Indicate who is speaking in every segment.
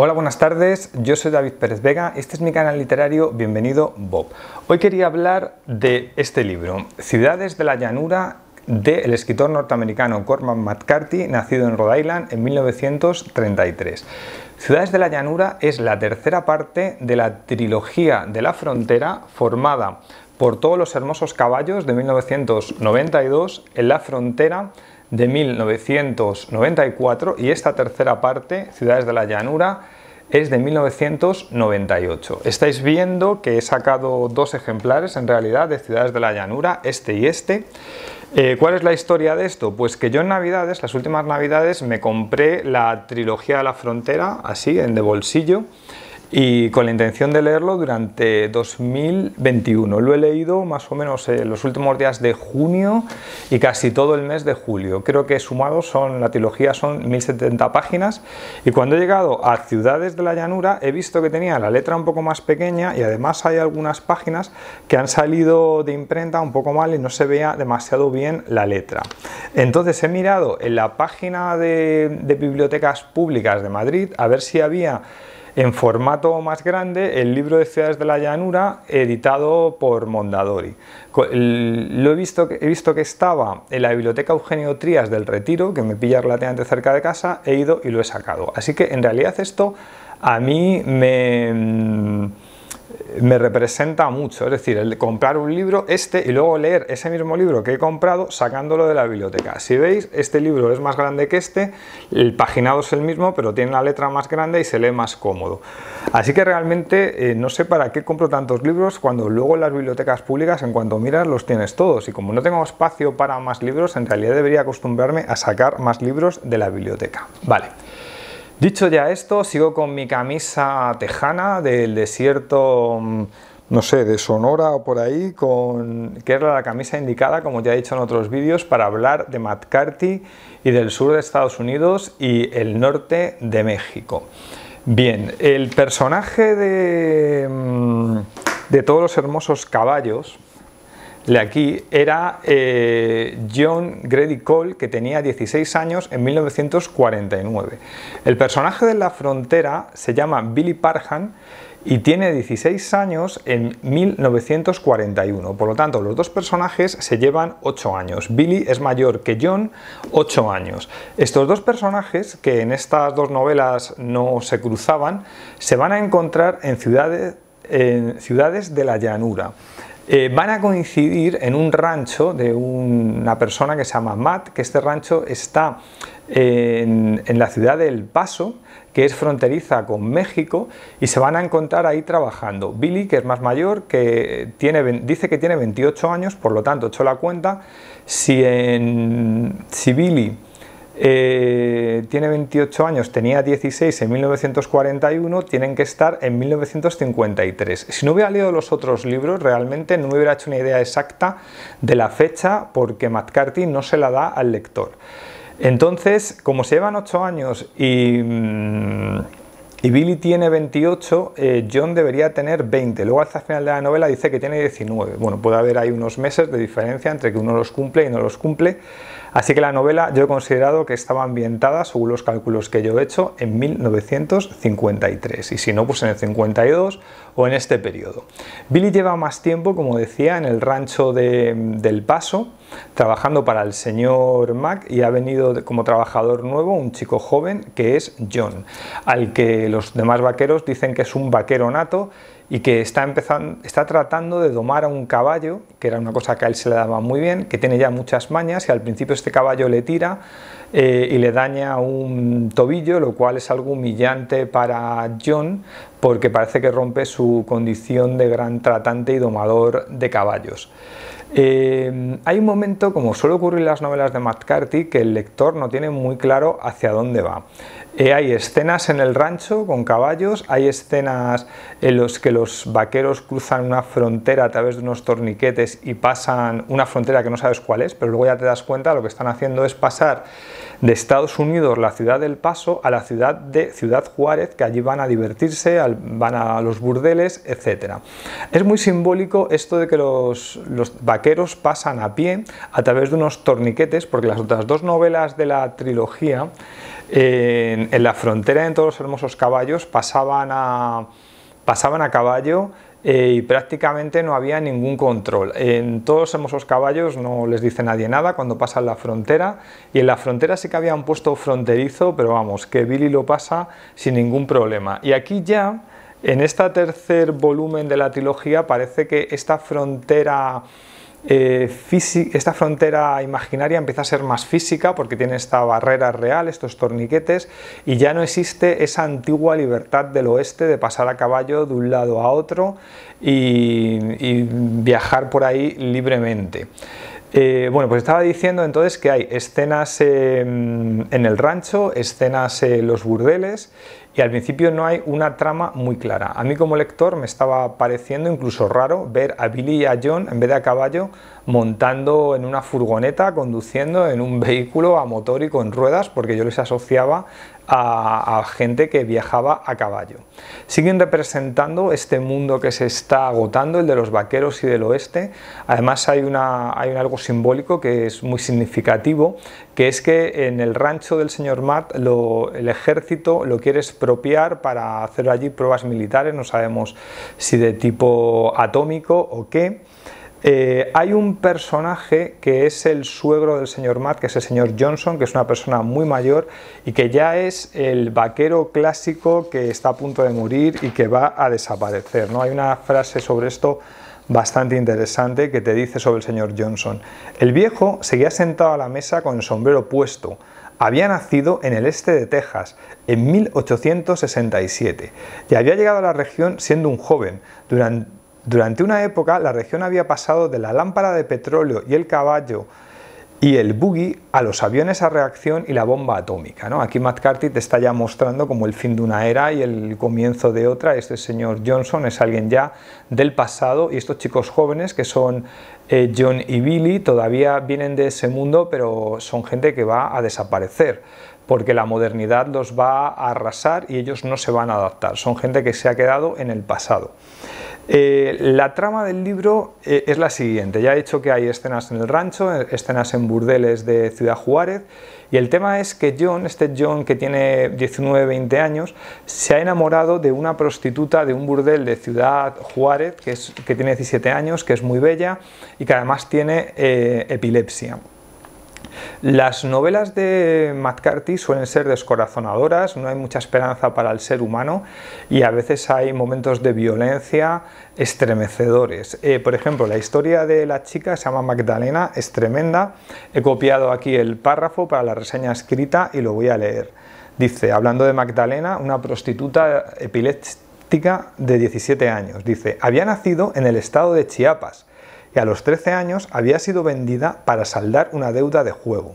Speaker 1: Hola, buenas tardes. Yo soy David Pérez Vega. Este es mi canal literario. Bienvenido, Bob. Hoy quería hablar de este libro, Ciudades de la Llanura, del escritor norteamericano Corman McCarthy, nacido en Rhode Island en 1933. Ciudades de la Llanura es la tercera parte de la trilogía de la frontera formada por todos los hermosos caballos de 1992 en la frontera de 1994 y esta tercera parte, Ciudades de la Llanura, es de 1998. Estáis viendo que he sacado dos ejemplares en realidad de Ciudades de la Llanura, este y este. Eh, ¿Cuál es la historia de esto? Pues que yo en Navidades, las últimas Navidades, me compré la trilogía de la frontera, así, en de bolsillo y con la intención de leerlo durante 2021. Lo he leído más o menos en eh, los últimos días de junio y casi todo el mes de julio. Creo que sumado son la trilogía son 1070 páginas y cuando he llegado a Ciudades de la Llanura he visto que tenía la letra un poco más pequeña y además hay algunas páginas que han salido de imprenta un poco mal y no se vea demasiado bien la letra. Entonces he mirado en la página de bibliotecas públicas de Madrid a ver si había en formato más grande el libro de Ciudades de la Llanura editado por Mondadori. Lo he visto, he visto que estaba en la biblioteca Eugenio Trías del Retiro, que me pilla relativamente cerca de casa, he ido y lo he sacado. Así que en realidad esto a mí me me representa mucho, es decir, el comprar un libro, este, y luego leer ese mismo libro que he comprado sacándolo de la biblioteca. Si veis, este libro es más grande que este, el paginado es el mismo, pero tiene la letra más grande y se lee más cómodo. Así que realmente eh, no sé para qué compro tantos libros cuando luego en las bibliotecas públicas, en cuanto miras, los tienes todos. Y como no tengo espacio para más libros, en realidad debería acostumbrarme a sacar más libros de la biblioteca. Vale. Dicho ya esto, sigo con mi camisa tejana del desierto, mm, no sé, de Sonora o por ahí, con, que era la camisa indicada, como ya he dicho en otros vídeos, para hablar de McCarthy y del sur de Estados Unidos y el norte de México. Bien, el personaje de, mm, de todos los hermosos caballos, de aquí era eh, John Grady Cole, que tenía 16 años en 1949. El personaje de la frontera se llama Billy Parhan y tiene 16 años en 1941. Por lo tanto, los dos personajes se llevan 8 años. Billy es mayor que John, 8 años. Estos dos personajes, que en estas dos novelas no se cruzaban, se van a encontrar en ciudades, en ciudades de la llanura. Eh, van a coincidir en un rancho de una persona que se llama Matt, que este rancho está eh, en, la ciudad de El Paso, que es fronteriza con México, y se van a encontrar ahí trabajando. Billy, que es más mayor, que tiene, dice que tiene 28 años, por lo tanto, hecho la cuenta, si, si Billy eh, tiene 28 años, tenía 16 en 1941, tienen que estar en 1953. Si no hubiera leído los otros libros, realmente no me hubiera hecho una idea exacta de la fecha porque McCarthy no se la da al lector. Entonces, como se llevan 8 años mm, y... Billy tiene 28, eh, John debería tener 20. Luego hasta el final de la novela dice que tiene 19. Bueno, puede haber ahí unos meses de diferencia entre que uno los cumple y no los cumple. Así que la novela yo he considerado que estaba ambientada, según los cálculos que yo he hecho, en 1953 y si no, pues en el 52 o en este periodo. Billy lleva más tiempo, como decía, en el rancho del Paso, trabajando para el señor Mac y ha venido como trabajador nuevo un chico joven que es John, al que los demás vaqueros dicen que es un vaquero nato y que está, empezando, está tratando de domar a un caballo, que era una cosa que a él se le daba muy bien, que tiene ya muchas mañas y al principio este caballo le tira eh, y le daña un tobillo, lo cual es algo humillante para John porque parece que rompe su condición de gran tratante y domador de caballos. Eh, hay un momento, como suele ocurrir en las novelas de McCarthy, que el lector no tiene muy claro hacia dónde va. Eh, hay escenas en el rancho con caballos, hay escenas en las que los vaqueros cruzan una frontera a través de unos torniquetes y pasan una frontera que no sabes cuál es, pero luego ya te das cuenta lo que están haciendo es pasar de Estados Unidos, la ciudad del Paso, a la ciudad de Ciudad Juárez, que allí van a divertirse, van a los burdeles, etc. Es muy simbólico esto de que los vaqueros pasan a pie a través de unos torniquetes, porque las otras dos novelas de la trilogía en, la frontera en todos los hermosos caballos pasaban a, pasaban a caballo eh, y prácticamente no había ningún control. En todos los hermosos caballos no les dice nadie nada cuando pasan la frontera y en la frontera sí que había un puesto fronterizo, pero vamos, que Billy lo pasa sin ningún problema. Y aquí ya, en este tercer volumen de la trilogía, parece que esta frontera eh, esta frontera imaginaria empieza a ser más física porque tiene esta barrera real, estos torniquetes, y ya no existe esa antigua libertad del oeste de pasar a caballo de un lado a otro y, viajar por ahí libremente. Eh, bueno, pues estaba diciendo entonces que hay escenas eh, en el rancho, escenas en los burdeles y al principio no hay una trama muy clara. A mí como lector me estaba pareciendo incluso raro ver a Billy y a John en vez de a caballo montando en una furgoneta, conduciendo en un vehículo a motor y con ruedas, porque yo les asociaba a, gente que viajaba a caballo. Siguen representando este mundo que se está agotando, el de los vaqueros y del oeste. Además hay, una, un algo simbólico que es muy significativo, que es que en el rancho del señor Matt el ejército lo quiere expropiar para hacer allí pruebas militares, no sabemos si de tipo atómico o qué. Eh, hay un personaje que es el suegro del señor Matt, que es el señor Johnson, que es una persona muy mayor y que ya es el vaquero clásico que está a punto de morir y que va a desaparecer. ¿no? Hay una frase sobre esto bastante interesante que te dice sobre el señor Johnson. El viejo seguía sentado a la mesa con el sombrero puesto. Había nacido en el este de Texas en 1867 y había llegado a la región siendo un joven. Durante durante una época la región había pasado de la lámpara de petróleo y el caballo y el buggy a los aviones a reacción y la bomba atómica. Aquí Aquí McCarthy te está ya mostrando como el fin de una era y el comienzo de otra. Este señor Johnson es alguien ya del pasado y estos chicos jóvenes que son eh, John y Billy todavía vienen de ese mundo pero son gente que va a desaparecer porque la modernidad los va a arrasar y ellos no se van a adaptar. Son gente que se ha quedado en el pasado. Eh, la trama del libro eh, es la siguiente. Ya he dicho que hay escenas en el rancho, eh, escenas en burdeles de Ciudad Juárez, y el tema es que John, este John que tiene 19-20 años, se ha enamorado de una prostituta de un burdel de Ciudad Juárez, que, tiene 17 años, que es muy bella y que además tiene epilepsia. Las novelas de McCarthy suelen ser descorazonadoras, no hay mucha esperanza para el ser humano y a veces hay momentos de violencia estremecedores. Eh, por ejemplo, la historia de la chica se llama Magdalena, es tremenda. He copiado aquí el párrafo para la reseña escrita y lo voy a leer. Dice, hablando de Magdalena, una prostituta epiléptica de 17 años, dice, había nacido en el estado de Chiapas y a los 13 años había sido vendida para saldar una deuda de juego.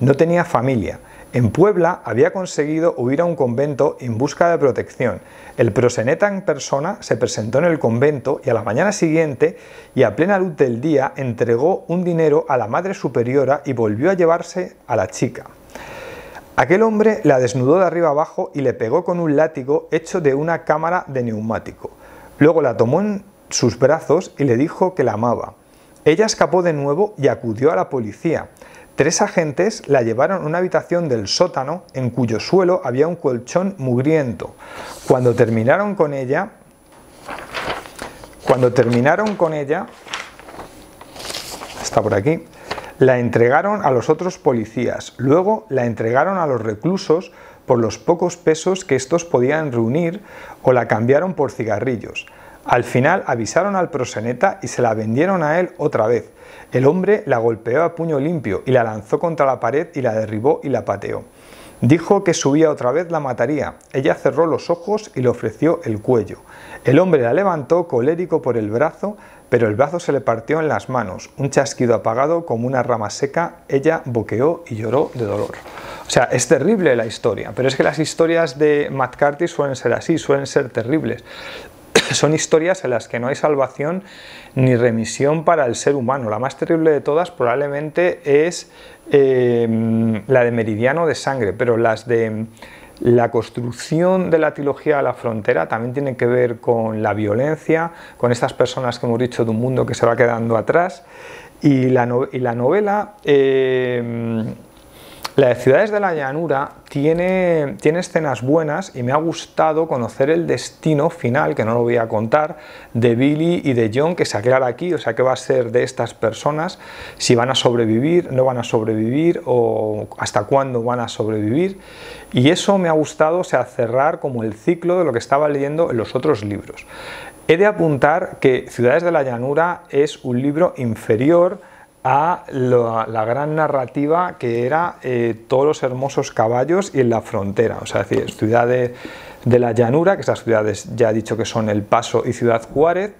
Speaker 1: No tenía familia. En Puebla había conseguido huir a un convento en busca de protección. El proseneta en persona se presentó en el convento y a la mañana siguiente y a plena luz del día entregó un dinero a la madre superiora y volvió a llevarse a la chica. Aquel hombre la desnudó de arriba abajo y le pegó con un látigo hecho de una cámara de neumático. Luego la tomó en sus brazos y le dijo que la amaba. Ella escapó de nuevo y acudió a la policía. Tres agentes la llevaron a una habitación del sótano en cuyo suelo había un colchón mugriento. Cuando terminaron con ella, cuando terminaron con ella, está por aquí, la entregaron a los otros policías, luego la entregaron a los reclusos por los pocos pesos que estos podían reunir o la cambiaron por cigarrillos. Al final avisaron al proseneta y se la vendieron a él otra vez. El hombre la golpeó a puño limpio y la lanzó contra la pared y la derribó y la pateó. Dijo que subía otra vez la mataría. Ella cerró los ojos y le ofreció el cuello. El hombre la levantó colérico por el brazo, pero el brazo se le partió en las manos. Un chasquido apagado como una rama seca, ella boqueó y lloró de dolor. O sea, es terrible la historia, pero es que las historias de McCarthy suelen ser así, suelen ser terribles son historias en las que no hay salvación ni remisión para el ser humano. La más terrible de todas probablemente es em, la de Meridiano de Sangre, pero las de la construcción de la trilogía a la frontera también tiene que ver con la violencia, con estas personas que hemos dicho de un mundo que se va quedando atrás. Y la, y la novela em, la de Ciudades de la Llanura tiene, escenas buenas y me ha gustado conocer el destino final, que no lo voy a contar, de Billy y de John, que se aclara aquí, o sea, qué va a ser de estas personas, si van a sobrevivir, no van a sobrevivir o hasta cuándo van a sobrevivir. Y eso me ha gustado, o sea, cerrar como el ciclo de lo que estaba leyendo en los otros libros. He de apuntar que Ciudades de la Llanura es un libro inferior, a la, gran narrativa que era eh, todos los hermosos caballos y en la frontera, o sea, es decir, ciudad de, de, la llanura, que esas ciudades ya he dicho que son El Paso y Ciudad Juárez,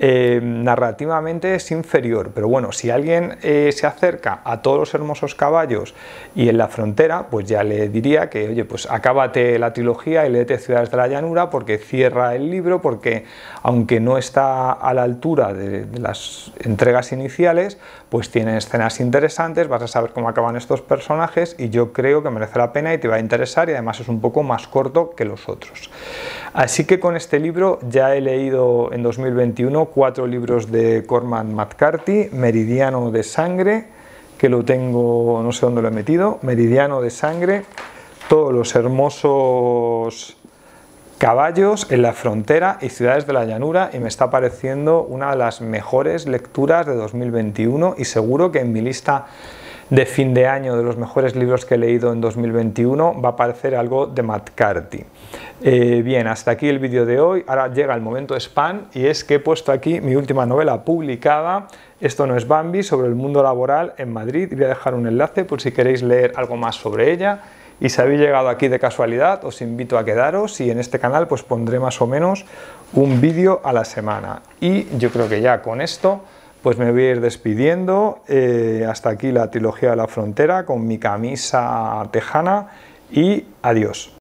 Speaker 1: eh, narrativamente es inferior, pero bueno, si alguien eh, se acerca a todos los hermosos caballos y en la frontera, pues ya le diría que, oye, pues acábate la trilogía y léete Ciudades de la Llanura porque cierra el libro, porque aunque no está a la altura de, de las entregas iniciales, pues tiene escenas interesantes, vas a saber cómo acaban estos personajes y yo creo que merece la pena y te va a interesar y además es un poco más corto que los otros. Así que con este libro ya he leído en 2021 cuatro libros de Corman McCarthy, Meridiano de Sangre, que lo tengo, no sé dónde lo he metido, Meridiano de Sangre, todos los hermosos caballos en la frontera y ciudades de la llanura y me está pareciendo una de las mejores lecturas de 2021 y seguro que en mi lista de fin de año de los mejores libros que he leído en 2021 va a aparecer algo de Matt Carty. Eh, bien, hasta aquí el vídeo de hoy. Ahora llega el momento spam y es que he puesto aquí mi última novela publicada, Esto no es Bambi, sobre el mundo laboral en Madrid. Voy a dejar un enlace por si queréis leer algo más sobre ella. Y si habéis llegado aquí de casualidad, os invito a quedaros y en este canal pues pondré más o menos un vídeo a la semana. Y yo creo que ya con esto pues me voy a ir despidiendo. Eh, hasta aquí la trilogía de la frontera con mi camisa tejana y adiós.